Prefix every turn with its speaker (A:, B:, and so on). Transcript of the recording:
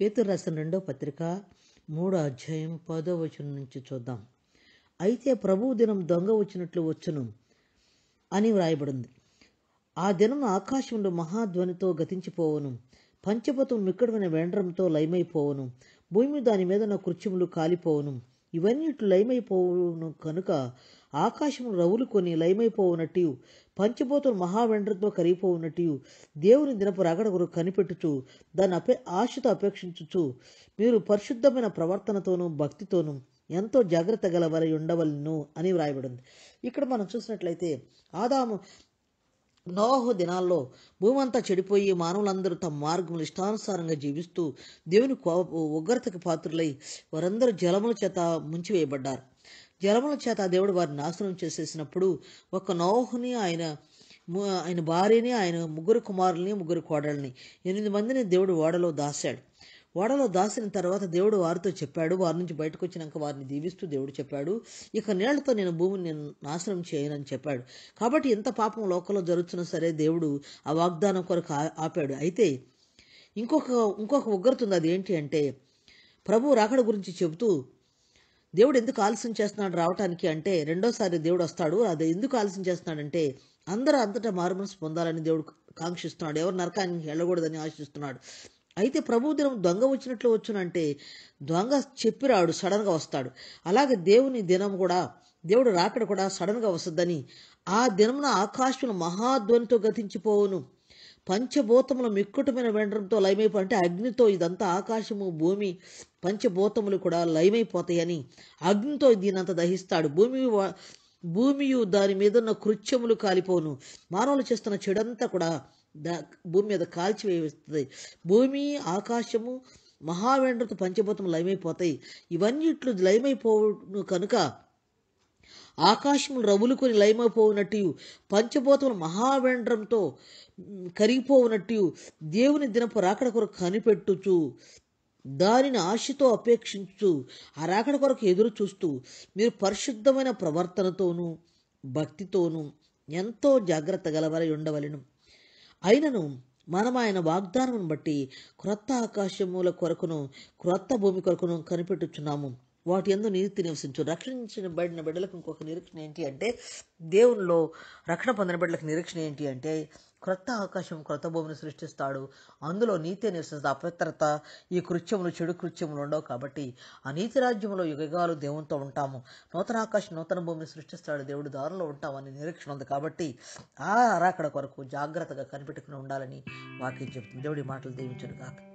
A: పేతురు రాసిన రెండవ పత్రిక మూడో అధ్యాయం పదో వచనం నుంచి చూద్దాం అయితే ప్రభు దినం దొంగ వచ్చినట్లు వచ్చును అని వ్రాయబడింది ఆ దినం ఆకాశంలో మహాధ్వనితో గతించిపోవను పంచపతం మిక్కడమైన వెండ్రంతో లయమైపోవను భూమి దాని మీద నా కృత్యములు కాలిపోవను ఇవన్నీ లయమైపోవును కనుక ఆకాశము కొని లయమైపోవునట్టు పంచభూతలు మహావెండ్రతో కరిగిపోవునట్టు దేవుని దినపు రగడ కొరకు కనిపెట్టుచు దాని అపే ఆశతో అపేక్షించుచు మీరు పరిశుద్ధమైన ప్రవర్తనతోనూ భక్తితోనూ ఎంతో జాగ్రత్త గల ఉండవలను అని వ్రాయబడింది ఇక్కడ మనం చూసినట్లయితే ఆదాము నోహు దినాల్లో భూమంతా చెడిపోయి మానవులందరూ తమ మార్గములు ఇష్టానుసారంగా జీవిస్తూ దేవుని కోప ఉగ్రతకు పాత్రులై వారందరూ జలముల చేత ముంచివేయబడ్డారు జలముల చేత దేవుడు వారిని నాశనం చేసేసినప్పుడు ఒక నోహుని ఆయన ఆయన భార్యని ఆయన ముగ్గురు కుమారుల్ని ముగ్గురు కోడల్ని ఎనిమిది మందిని దేవుడు ఓడలో దాశాడు ఓడలో దాసిన తర్వాత దేవుడు వారితో చెప్పాడు వారి నుంచి బయటకు వచ్చినాక వారిని దీవిస్తూ దేవుడు చెప్పాడు ఇక నీళ్లతో నేను భూమిని నేను నాశనం చేయనని చెప్పాడు కాబట్టి ఎంత పాపం లోకంలో జరుగుతున్నా సరే దేవుడు ఆ వాగ్దానం కొరకు ఆపాడు అయితే ఇంకొక ఇంకొక ఉగ్రతుంది అది ఏంటి అంటే ప్రభు రాకడ గురించి చెబుతూ దేవుడు ఎందుకు ఆలస్యం చేస్తున్నాడు రావటానికి అంటే రెండోసారి దేవుడు వస్తాడు అది ఎందుకు ఆలస్యం చేస్తున్నాడంటే అందరూ అంతటా మారుమనసు పొందాలని దేవుడు కాంక్షిస్తున్నాడు ఎవరు నరకానికి వెళ్ళకూడదని ఆశిస్తున్నాడు అయితే ప్రభు దినం దొంగ వచ్చినట్లు వచ్చునంటే దొంగ చెప్పిరాడు సడన్గా వస్తాడు అలాగే దేవుని దినం కూడా దేవుడు రాకడ కూడా సడన్గా వస్తుందని ఆ దినమున ఆకాశములు మహాధ్వనితో గతించిపోవును పంచభూతములు మిక్కుటమైన వెండడంతో లయమైపో అంటే అగ్నితో ఇదంతా ఆకాశము భూమి పంచభూతములు కూడా లయమైపోతాయని అగ్నితో దీనంత దహిస్తాడు భూమి భూమియు దాని మీదున్న కృత్యములు కాలిపోను మానవులు చేస్తున్న చెడంతా కూడా దా భూమి మీద కాల్చివేస్తుంది భూమి ఆకాశము మహావేండ్రత పంచభూతం లయమైపోతాయి ఇవన్నీ ఇట్లు కనుక ఆకాశము రవులుకొని లయమైపోవునట్టు పంచభూతములు మహావేండ్రంతో కరిగిపోవునట్టు దేవుని దినపు రాకడ కొరకు కనిపెట్టుచు దానిని ఆశతో అపేక్షించు ఆ రాకడ కొరకు ఎదురు చూస్తూ మీరు పరిశుద్ధమైన ప్రవర్తనతోనూ భక్తితోనూ ఎంతో జాగ్రత్త గలవలై ఉండవలను అయినను మనం ఆయన వాగ్దానం బట్టి క్రొత్త ఆకాశముల కొరకును క్రొత్త భూమి కొరకును కనిపెట్టుచున్నాము వాటి ఎందు నీతి నివసించు రక్షించబడిన బిడ్డలకు ఇంకొక నిరీక్షణ ఏంటి అంటే దేవునిలో రక్షణ పొందిన బిడ్డలకు నిరీక్షణ ఏంటి అంటే క్రొత్త ఆకాశం క్రొత్త భూమిని సృష్టిస్తాడు అందులో నీతి నివసిస్తుంది అపవిత్రత ఈ కృత్యములు చెడు కృత్యములు ఉండవు కాబట్టి ఆ నీతి రాజ్యంలో యుగగాలు దేవునితో ఉంటాము నూతన ఆకాశం నూతన భూమిని సృష్టిస్తాడు దేవుడు దారిలో ఉంటామని నిరీక్షణ ఉంది కాబట్టి ఆ అరాకడ కొరకు జాగ్రత్తగా కనిపెట్టుకుని ఉండాలని వాక్యం చెప్తుంది దేవుడి మాటలు దీవించను కాక